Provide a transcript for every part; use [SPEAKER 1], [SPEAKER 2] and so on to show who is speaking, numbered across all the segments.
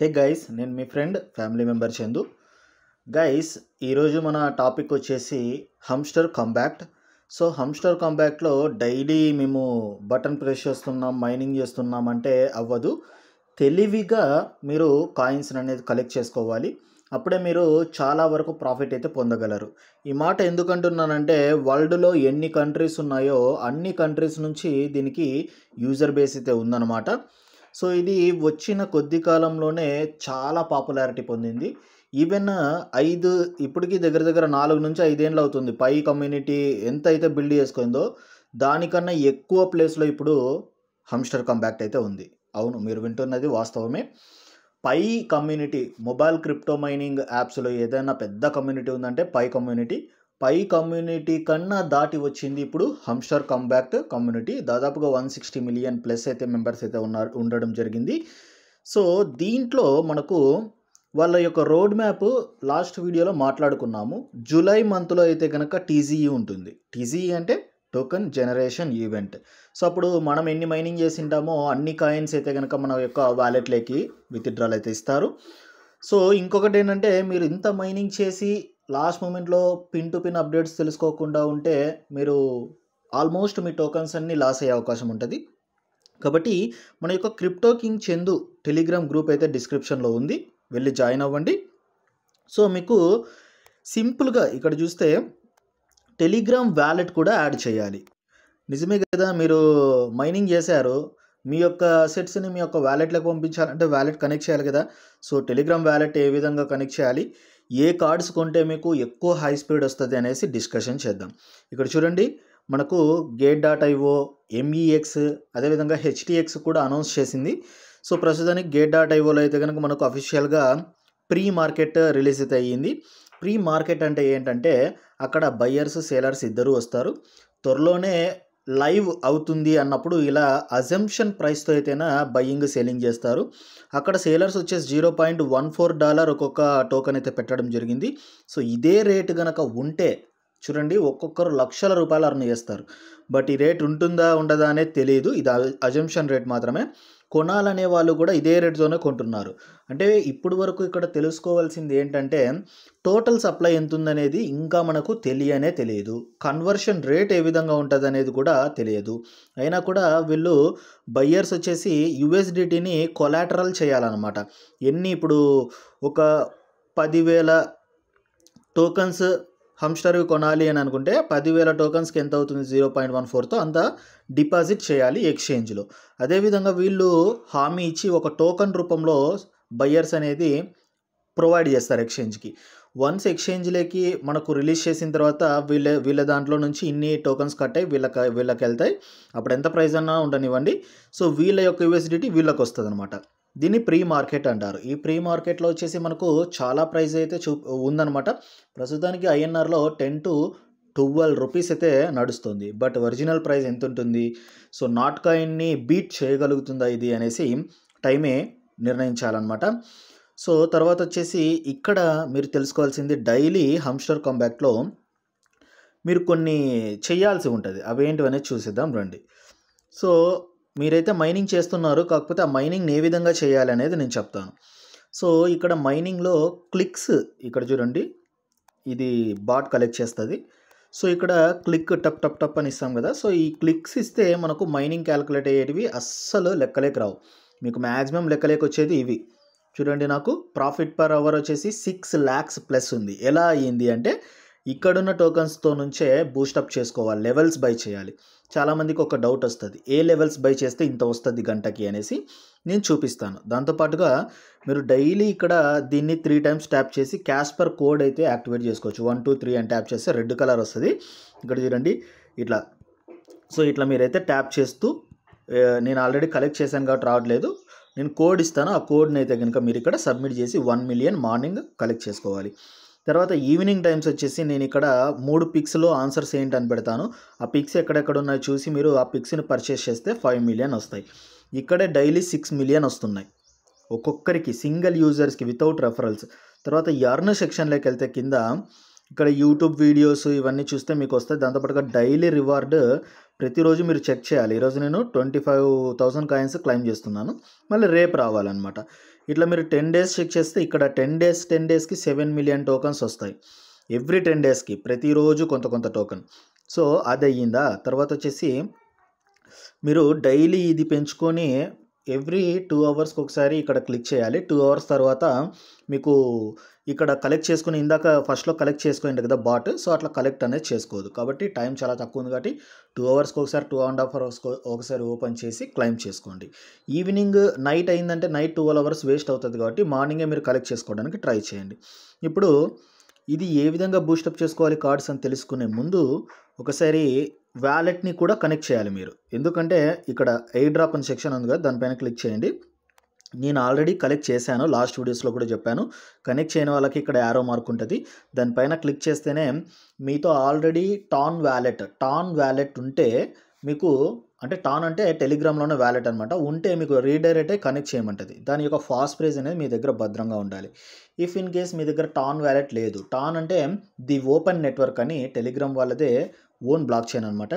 [SPEAKER 1] హే guys నేను మీ friend family member Chandu guys ఈరోజు మన టాపిక్ వచ్చేసి హమ్స్టర్ కాంబ్యాక్ట్ సో హమ్స్టర్ కాంబ్యాక్ట్లో డైలీ మేము బటన్ ప్రెస్ చేస్తున్నాం మైనింగ్ చేస్తున్నాం అంటే అవ్వదు తెలివిగా మీరు కాయిన్స్ అనేది కలెక్ట్ చేసుకోవాలి అప్పుడే మీరు చాలా వరకు ప్రాఫిట్ అయితే పొందగలరు ఈ మాట ఎందుకంటున్నానంటే వరల్డ్లో ఎన్ని కంట్రీస్ ఉన్నాయో అన్ని కంట్రీస్ నుంచి దీనికి యూజర్ బేస్ అయితే ఉందన్నమాట సో ఇది వచ్చిన కొద్ది కాలంలోనే చాలా పాపులారిటీ పొందింది ఈవెన్ ఐదు ఇప్పటికీ దగ్గర దగ్గర నాలుగు నుంచి ఐదేళ్ళు అవుతుంది పై కమ్యూనిటీ ఎంత అయితే బిల్డ్ చేసుకుందో దానికన్నా ఎక్కువ ప్లేస్లో ఇప్పుడు హమ్స్టర్ కంబ్యాక్ట్ అయితే ఉంది అవును మీరు వింటున్నది వాస్తవమే Pi community mobile crypto mining యాప్స్లో ఏదైనా పెద్ద కమ్యూనిటీ ఉందంటే పై కమ్యూనిటీ పై కమ్యూనిటీ కన్నా దాటి వచ్చింది ఇప్పుడు హంషర్ కంబ్యాక్ కమ్యూనిటీ దాదాపుగా వన్ సిక్స్టీ మిలియన్ ప్లస్ అయితే మెంబర్స్ అయితే ఉన్నారు ఉండడం జరిగింది సో దీంట్లో మనకు వాళ్ళ యొక్క రోడ్ మ్యాప్ లాస్ట్ వీడియోలో మాట్లాడుకున్నాము జూలై మంత్లో అయితే కనుక టీజీఈ e ఉంటుంది టీజీఈ e అంటే టోకెన్ జనరేషన్ ఈవెంట్ సో అప్పుడు మనం ఎన్ని మైనింగ్ చేసి ఉంటామో అన్ని కాయిన్స్ అయితే కనుక మన యొక్క వ్యాలెట్లోకి విత్డ్రాల్ అయితే ఇస్తారు సో ఇంకొకటి ఏంటంటే మీరు ఇంత మైనింగ్ చేసి లాస్ట్ మూమెంట్లో పిన్ టు పిన్ అప్డేట్స్ తెలుసుకోకుండా ఉంటే మీరు ఆల్మోస్ట్ మీ టోకన్స్ అన్నీ లాస్ అయ్యే అవకాశం ఉంటుంది కాబట్టి మన యొక్క crypto king Chandu Telegram group అయితే డిస్క్రిప్షన్లో ఉంది వెళ్ళి జాయిన్ అవ్వండి సో మీకు సింపుల్గా ఇక్కడ చూస్తే టెలిగ్రామ్ వ్యాలెట్ కూడా యాడ్ చేయాలి నిజమే కదా మీరు మైనింగ్ చేశారు మీ యొక్క సెట్స్ని మీ యొక్క వ్యాలెట్లకు పంపించాలంటే వ్యాలెట్ కనెక్ట్ చేయాలి కదా సో టెలిగ్రామ్ వ్యాలెట్ ఏ విధంగా కనెక్ట్ చేయాలి ఏ కార్డ్స్ కొంటే మీకు ఎక్కువ హై స్పీడ్ వస్తుంది అనేసి డిస్కషన్ చేద్దాం ఇక్కడ చూడండి మనకు Gate dot IO MEX e అదేవిధంగా హెచ్డిఎక్స్ కూడా అనౌన్స్ చేసింది సో ప్రస్తుతానికి గేట్ డాట్ ఐఓలో అయితే కనుక మనకు అఫీషియల్గా ప్రీ మార్కెట్ రిలీజ్ అయితే అయ్యింది ప్రీ మార్కెట్ అంటే ఏంటంటే అక్కడ బయ్యర్స్ సేలర్స్ ఇద్దరు వస్తారు త్వరలోనే లైవ్ అవుతుంది అన్నప్పుడు ఇలా అజంప్షన్ ప్రైస్తో అయితేనా బయ్యింగ్ సేలింగ్ చేస్తారు అక్కడ సేలర్స్ వచ్చేసి zero point one four dollar ఒక్కొక్క టోకెన్ అయితే పెట్టడం జరిగింది సో ఇదే రేటు కనుక ఉంటే చూడండి ఒక్కొక్కరు లక్షల రూపాయలు అర్న్ చేస్తారు బట్ ఈ రేట్ ఉంటుందా ఉండదా అనేది తెలియదు ఇది అజంప్షన్ రేట్ మాత్రమే కొనాలనే వాళ్ళు కూడా ఇదే రేట్తోనే కొంటున్నారు అంటే ఇప్పుడు వరకు ఇక్కడ తెలుసుకోవాల్సింది ఏంటంటే టోటల్ సప్లై ఎంత ఉందనేది ఇంకా మనకు తెలియనే తెలియదు కన్వర్షన్ రేట్ ఏ విధంగా ఉంటుంది అనేది కూడా తెలియదు అయినా కూడా వీళ్ళు బయ్యర్స్ వచ్చేసి యుఎస్డిటీని కొలాటరల్ చేయాలన్నమాట ఎన్ని ఇప్పుడు ఒక పదివేల టోకన్స్ హమ్స్టర్ కొనాలి అని అనుకుంటే పదివేల టోకన్స్కి ఎంత అవుతుంది జీరో పాయింట్ వన్ ఫోర్తో అంత డిపాజిట్ చేయాలి ఎక్స్చేంజ్లో అదేవిధంగా వీళ్ళు హామీ ఇచ్చి ఒక టోకన్ రూపంలో బయ్యర్స్ అనేది ప్రొవైడ్ చేస్తారు ఎక్స్చేంజ్కి వన్స్ ఎక్స్చేంజ్లోకి మనకు రిలీజ్ చేసిన తర్వాత వీళ్ళ వీళ్ళ దాంట్లో నుంచి ఇన్ని టోకన్స్ కట్ అయ్యి వీళ్ళకి వీళ్ళకి వెళ్తాయి అప్పుడు ఎంత ప్రైస్ అన్నా ఉండనివ్వండి సో వీళ్ళ యొక్క యూఎస్డిటీ వీళ్ళకి వస్తుంది అనమాట దీన్ని ప్రీ మార్కెట్ అంటారు ఈ ప్రీ మార్కెట్లో వచ్చేసి మనకు చాలా ప్రైస్ అయితే చూ ఉందనమాట ప్రస్తుతానికి ఐఎన్ఆర్లో టెన్ టు ట్వెల్వ్ రూపీస్ అయితే నడుస్తుంది బట్ ఒరిజినల్ ప్రైస్ ఎంత ఉంటుంది సో నాట్ కాయిన్ని బీట్ చేయగలుగుతుందా ఇది అనేసి టైమే నిర్ణయించాలన్నమాట సో తర్వాత వచ్చేసి ఇక్కడ మీరు తెలుసుకోవాల్సింది డైలీ హంస్టర్ కాంబ్యాక్ట్లో మీరు కొన్ని చేయాల్సి ఉంటుంది అవేంటివనేది చూసిద్దాం రండి సో మీరైతే మైనింగ్ చేస్తున్నారు కాకపోతే ఆ మైనింగ్ ఏ విధంగా చేయాలి అనేది నేను చెప్తాను సో ఇక్కడ మైనింగ్లో క్లిక్స్ ఇక్కడ చూడండి ఇది బాట్ కలెక్ట్ చేస్తుంది సో ఇక్కడ క్లిక్ టప్ టప్ టప్ అని ఇస్తాం కదా సో ఈ క్లిక్స్ ఇస్తే మనకు మైనింగ్ క్యాలిక్యులేట్ అయ్యేటివి అస్సలు లెక్కలేక రావు మీకు మ్యాక్సిమం లెక్కలేక వచ్చేది ఇవి చూడండి నాకు ప్రాఫిట్ పర్ అవర్ వచ్చేసి సిక్స్ ల్యాక్స్ ప్లస్ ఉంది ఎలా అయ్యింది అంటే ఇక్కడున్న టోకన్స్తో నుంచే బూస్టప్ చేసుకోవాలి లెవెల్స్ బై చేయాలి చాలామందికి ఒక డౌట్ వస్తుంది ఏ లెవెల్స్ బై చేస్తే ఇంత వస్తుంది గంటకి అనేసి నేను చూపిస్తాను దాంతోపాటుగా మీరు డైలీ ఇక్కడ దీన్ని త్రీ టైమ్స్ ట్యాప్ చేసి క్యాష్ పర్ కోడ్ అయితే యాక్టివేట్ చేసుకోవచ్చు వన్ టూ త్రీ అని ట్యాప్ చేస్తే రెడ్ కలర్ వస్తుంది ఇక్కడ చూడండి ఇట్లా సో ఇట్లా మీరైతే ట్యాప్ చేస్తూ నేను ఆల్రెడీ కలెక్ట్ చేశాను కాబట్టి రావట్లేదు నేను కోడ్ ఇస్తాను ఆ కోడ్ని అయితే కనుక మీరు ఇక్కడ సబ్మిట్ చేసి వన్ మిలియన్ మార్నింగ్ కలెక్ట్ చేసుకోవాలి తర్వాత ఈవినింగ్ టైమ్స్ వచ్చేసి నేను ఇక్కడ మూడు పిక్స్లో ఆన్సర్స్ ఏంటి అని పెడతాను ఆ పిక్స్ ఎక్కడెక్కడ ఉన్నాయో చూసి మీరు ఆ పిక్స్ని పర్చేస్ చేస్తే ఫైవ్ మిలియన్ వస్తాయి ఇక్కడే డైలీ సిక్స్ మిలియన్ వస్తున్నాయి ఒక్కొక్కరికి సింగిల్ యూజర్స్కి వితౌట్ రెఫరల్స్ తర్వాత ఎర్న్ సెక్షన్లోకి వెళ్తే కింద ఇక్కడ యూట్యూబ్ వీడియోస్ ఇవన్నీ చూస్తే మీకు వస్తాయి దాంతోపాటుగా డైలీ రివార్డు ప్రతిరోజు మీరు చెక్ చేయాలి ఈరోజు నేను twenty five thousand coins claim చేస్తున్నాను మళ్ళీ రేపు రావాలన్నమాట ఇట్లా మీరు టెన్ డేస్ చెక్ చేస్తే ఇక్కడ టెన్ డేస్ టెన్ డేస్కి సెవెన్ మిలియన్ టోకన్స్ వస్తాయి ఎవ్రీ టెన్ డేస్కి ప్రతిరోజు కొంత కొంత టోకన్ సో అది అయ్యిందా తర్వాత వచ్చేసి మీరు డైలీ ఇది పెంచుకొని ఎవ్రీ టూ అవర్స్కి ఒకసారి ఇక్కడ క్లిక్ చేయాలి టూ అవర్స్ తర్వాత మీకు ఇక్కడ కలెక్ట్ చేసుకుని ఇందాక ఫస్ట్లో కలెక్ట్ చేసుకోండి కదా బాట్ సో అట్లా కలెక్ట్ అనేది చేసుకోదు కాబట్టి టైం చాలా తక్కువ ఉంది కాబట్టి టూ అవర్స్కి ఒకసారి టూ అండ్ హాఫ్ అవర్స్ ఒకసారి ఓపెన్ చేసి క్లైమ్ చేసుకోండి ఈవినింగ్ నైట్ అయిందంటే నైట్ ట్వెల్వ్ అవర్స్ వేస్ట్ అవుతుంది కాబట్టి మార్నింగే మీరు కలెక్ట్ చేసుకోవడానికి ట్రై చేయండి ఇప్పుడు ఇది ఏ విధంగా బూస్టప్ చేసుకోవాలి కార్డ్స్ అని తెలుసుకునే ముందు ఒకసారి వ్యాలెట్ని కూడా కనెక్ట్ చేయాలి మీరు ఎందుకంటే ఇక్కడ ఎయిర్ డ్రాప్ అని సెక్షన్ ఉంది కదా దానిపైన క్లిక్ చేయండి నేను ఆల్రెడీ కలెక్ట్ చేశాను లాస్ట్ వీడియోస్లో కూడా చెప్పాను కనెక్ట్ చేయని వాళ్ళకి ఇక్కడ యారో మార్క్ ఉంటుంది దానిపైన క్లిక్ చేస్తేనే మీతో already TON wallet TON wallet ఉంటే మీకు అంటే టాన్ అంటే టెలిగ్రామ్లోనే వ్యాలెట్ అనమాట ఉంటే మీకు రీడైరెక్టే కనెక్ట్ చేయమంటుంది దాని యొక్క ఫాస్ట్ ప్రైజ్ అనేది మీ దగ్గర భద్రంగా ఉండాలి ఇఫ్ ఇన్ కేస్ మీ దగ్గర టాన్ వ్యాలెట్ లేదు టాన్ అంటే ది ఓపెన్ నెట్వర్క్ అని టెలిగ్రామ్ వాళ్ళదే ఓన్ బ్లాక్ చైన్ అనమాట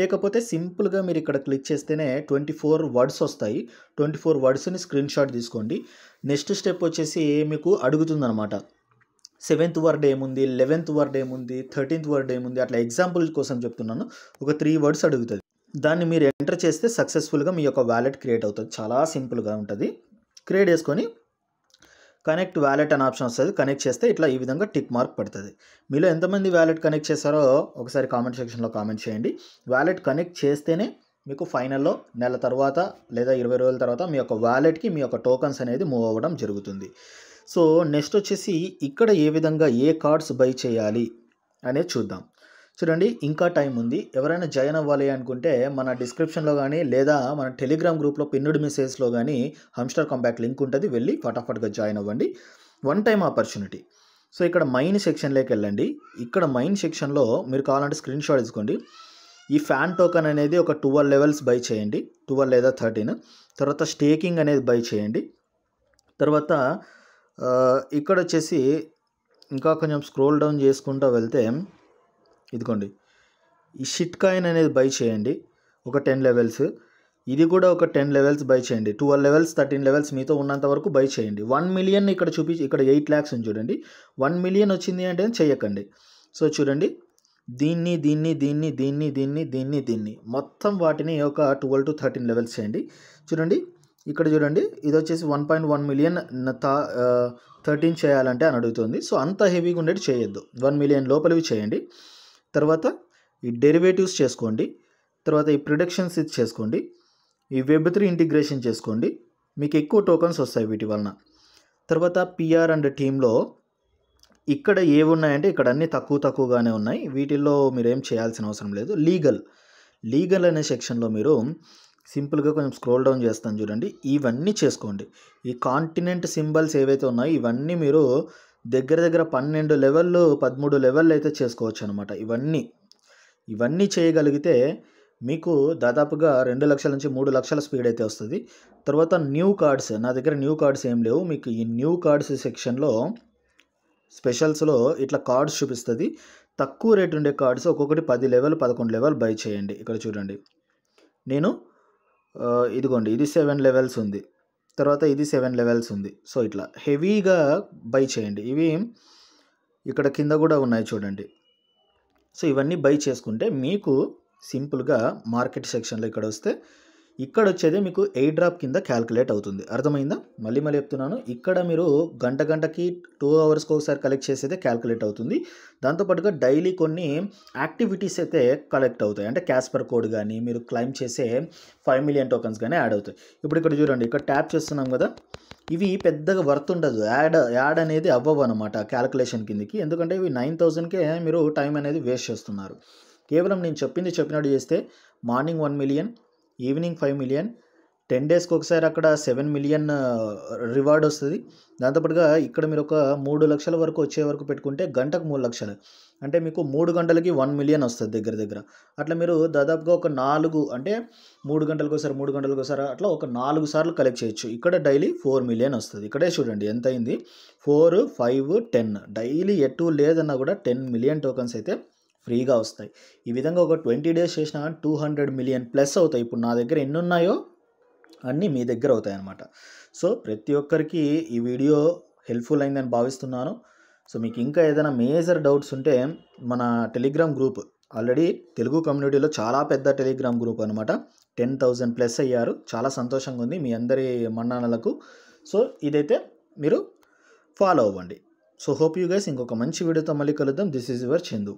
[SPEAKER 1] లేకపోతే సింపుల్గా మీరు ఇక్కడ క్లిక్ చేస్తేనే ట్వంటీ ఫోర్ వర్డ్స్ వస్తాయి ట్వంటీ ఫోర్ వర్డ్స్ని స్క్రీన్ షాట్ తీసుకోండి నెక్స్ట్ స్టెప్ వచ్చేసి మీకు అడుగుతుందనమాట సెవెంత్ వర్డ్ ఏముంది లెవెన్త్ వర్డ్ ఏముంది థర్టీన్త్ వర్డ్ ఏముంది అట్లా ఎగ్జాంపుల్ కోసం చెప్తున్నాను ఒక త్రీ వర్డ్స్ అడుగుతుంది దాన్ని మీరు ఎంటర్ చేస్తే సక్సెస్ఫుల్గా మీ యొక్క వ్యాలెట్ క్రియేట్ అవుతుంది చాలా సింపుల్గా ఉంటుంది క్రియేట్ చేసుకొని కనెక్ట్ వ్యాలెట్ అనే ఆప్షన్ వస్తుంది కనెక్ట్ చేస్తే ఇట్లా ఈ విధంగా టిక్ మార్క్ పడుతుంది మీలో ఎంతమంది వ్యాలెట్ కనెక్ట్ చేశారో ఒకసారి కామెంట్ సెక్షన్లో కామెంట్ చేయండి వ్యాలెట్ కనెక్ట్ చేస్తేనే మీకు ఫైనల్లో నెల తర్వాత లేదా ఇరవై రోజుల తర్వాత మీ యొక్క వ్యాలెట్కి మీ యొక్క టోకన్స్ అనేది మూవ్ అవ్వడం జరుగుతుంది సో నెక్స్ట్ వచ్చేసి ఇక్కడ ఏ విధంగా ఏ కార్డ్స్ బై చేయాలి అనేది చూద్దాం చూడండి ఇంకా టైం ఉంది ఎవరైనా జాయిన్ అవ్వాలి అనుకుంటే మన డిస్క్రిప్షన్లో కానీ లేదా మన టెలిగ్రామ్ గ్రూప్లో పిన్నుడ్ మెసేజ్లో కానీ హమ్స్టార్ కాంపాక్ట్ లింక్ ఉంటుంది వెళ్ళి ఫటాఫట్గా జాయిన్ అవ్వండి వన్ టైం ఆపర్చునిటీ సో ఇక్కడ మైన్ సెక్షన్లోకి వెళ్ళండి ఇక్కడ మైన్ సెక్షన్లో మీరు కావాలంటే స్క్రీన్ షాట్ ఇచ్చుకోండి ఈ ఫ్యాన్ టోకన్ అనేది ఒక టువల్ లెవెల్స్ బై చేయండి టువల్ లేదా థర్టీన్ తర్వాత స్టేకింగ్ అనేది బై చేయండి తర్వాత ఇక్కడ వచ్చేసి ఇంకా కొంచెం స్క్రోల్ డౌన్ చేసుకుంటూ వెళ్తే ఇదిగోండి ఈ షిట్ కాయిన్ అనేది బై చేయండి ఒక టెన్ లెవెల్స్ ఇది కూడా ఒక టెన్ లెవెల్స్ బై చేయండి ట్వెల్వ్ లెవెల్స్ థర్టీన్ లెవెల్స్ మీతో ఉన్నంత వరకు బై చేయండి వన్ మిలియన్ ఇక్కడ చూపి ఇక్కడ ఎయిట్ ల్యాక్స్ ఉంది చూడండి వన్ మిలియన్ వచ్చింది అంటే చేయకండి సో చూడండి దీన్ని దీన్ని దీన్ని దీన్ని దీన్ని దీన్ని దీన్ని మొత్తం వాటిని ఒక ట్వెల్వ్ టు థర్టీన్ లెవెల్స్ చేయండి చూడండి ఇక్కడ చూడండి ఇది వచ్చేసి వన్ పాయింట్ వన్ మిలియన్ థా థర్టీన్ చేయాలంటే అని అడుగుతుంది సో అంత హెవీగా ఉండేది చేయొద్దు వన్ మిలియన్ లోపలివి చేయండి తర్వాత ఈ డెరివేటివ్స్ చేసుకోండి తర్వాత ఈ ప్రిడక్షన్స్ ఇది చేసుకోండి ఈ వెబ్ త్రీ ఇంటిగ్రేషన్ చేసుకోండి మీకు ఎక్కువ టోకన్స్ వస్తాయి వీటి వలన తర్వాత పిఆర్ అండ్ టీంలో ఇక్కడ ఏవి ఉన్నాయంటే ఇక్కడ అన్నీ తక్కువ తక్కువగానే ఉన్నాయి వీటిల్లో మీరు ఏం చేయాల్సిన అవసరం లేదు లీగల్ లీగల్ అనే సెక్షన్లో మీరు సింపుల్గా కొంచెం స్క్రోల్ డౌన్ చేస్తాను చూడండి ఇవన్నీ చేసుకోండి ఈ కాంటినెంట్ సింబల్స్ ఏవైతే ఉన్నాయో ఇవన్నీ మీరు దగ్గర దగ్గర పన్నెండు లెవెల్లు పదమూడు లెవెల్లు అయితే చేసుకోవచ్చు అనమాట ఇవన్నీ ఇవన్నీ చేయగలిగితే మీకు దాదాపుగా రెండు లక్షల నుంచి మూడు లక్షల స్పీడ్ అయితే వస్తుంది తర్వాత న్యూ కార్డ్స్ నా దగ్గర న్యూ కార్డ్స్ ఏం లేవు మీకు ఈ న్యూ కార్డ్స్ సెక్షన్లో స్పెషల్స్లో ఇట్లా కార్డ్స్ చూపిస్తుంది తక్కువ రేట్ ఉండే కార్డ్స్ ఒక్కొక్కటి పది లెవెల్ పదకొండు లెవెల్ బై చేయండి ఇక్కడ చూడండి నేను ఇదిగోండి ఇది సెవెన్ లెవెల్స్ ఉంది తర్వాత ఇది సెవెన్ లెవెల్స్ ఉంది సో ఇట్లా హెవీగా బై చేయండి ఇవి ఇక్కడ కింద కూడా ఉన్నాయి చూడండి సో ఇవన్నీ బై చేసుకుంటే మీకు సింపుల్గా మార్కెట్ సెక్షన్లో ఇక్కడ వస్తే ఇక్కడ వచ్చేది మీకు ఎయిట్ డ్రాప్ కింద క్యాల్కులేట్ అవుతుంది అర్థమైందా మళ్ళీ మళ్ళీ చెప్తున్నాను ఇక్కడ మీరు గంట గంటకి టూ అవర్స్కి ఒకసారి కలెక్ట్ చేసేదే క్యాల్కులేట్ అవుతుంది దాంతోపాటుగా డైలీ కొన్ని యాక్టివిటీస్ అయితే కలెక్ట్ అవుతాయి అంటే క్యాస్పర్ కోడ్ కానీ మీరు క్లైమ్ చేసే ఫైవ్ మిలియన్ టోకన్స్ కానీ యాడ్ అవుతాయి ఇప్పుడు ఇక్కడ చూడండి ఇక్కడ ట్యాప్ చేస్తున్నాం కదా ఇవి పెద్దగా వర్త్ ఉండదు యాడ్ యాడ్ అనేది అవ్వవు అనమాట క్యాల్కులేషన్ కిందకి ఎందుకంటే ఇవి నైన్ థౌసండ్కే మీరు టైం అనేది వేస్ట్ చేస్తున్నారు కేవలం నేను చెప్పింది చెప్పినట్టు చేస్తే morning one million evening five million ten డేస్కి ఒకసారి అక్కడ సెవెన్ మిలియన్ రివార్డ్ వస్తుంది దాంతోపాటుగా ఇక్కడ మీరు ఒక మూడు లక్షల వరకు వచ్చే వరకు పెట్టుకుంటే గంటకు మూడు లక్షలు అంటే మీకు మూడు గంటలకి వన్ మిలియన్ వస్తుంది దగ్గర దగ్గర అట్లా మీరు దాదాపుగా ఒక నాలుగు అంటే మూడు గంటలకు ఒకసారి మూడు గంటలకు ఒకసారి అట్లా ఒక నాలుగు సార్లు కలెక్ట్ చేయొచ్చు ఇక్కడ డైలీ ఫోర్ మిలియన్ వస్తుంది ఇక్కడే చూడండి ఎంత అయింది ఫోర్ ఫైవ్ టెన్ డైలీ ఎటు లేదన్నా కూడా టెన్ మిలియన్ టోకన్స్ అయితే ఫ్రీగా వస్తాయి ఈ విధంగా ఒక ట్వంటీ డేస్ చేసిన టూ హండ్రెడ్ మిలియన్ ప్లస్ అవుతాయి ఇప్పుడు నా దగ్గర ఎన్ని ఉన్నాయో అన్నీ మీ దగ్గర అవుతాయి అన్నమాట సో ప్రతి ఒక్కరికి ఈ వీడియో హెల్ప్ఫుల్ అయిందని భావిస్తున్నాను సో మీకు ఇంకా ఏదైనా మేజర్ డౌట్స్ ఉంటే మన టెలిగ్రామ్ గ్రూప్ ఆల్రెడీ తెలుగు కమ్యూనిటీలో చాలా పెద్ద టెలిగ్రామ్ గ్రూప్ అనమాట టెన్ థౌజండ్ ప్లస్ అయ్యారు చాలా సంతోషంగా ఉంది మీ అందరి మన్నానలకు సో ఇదైతే మీరు ఫాలో అవ్వండి సో హోప్ యూ గైస్ ఇంకొక మంచి వీడియోతో మళ్ళీ కలుద్దాం దిస్ ఈజ్ యువర్ చందు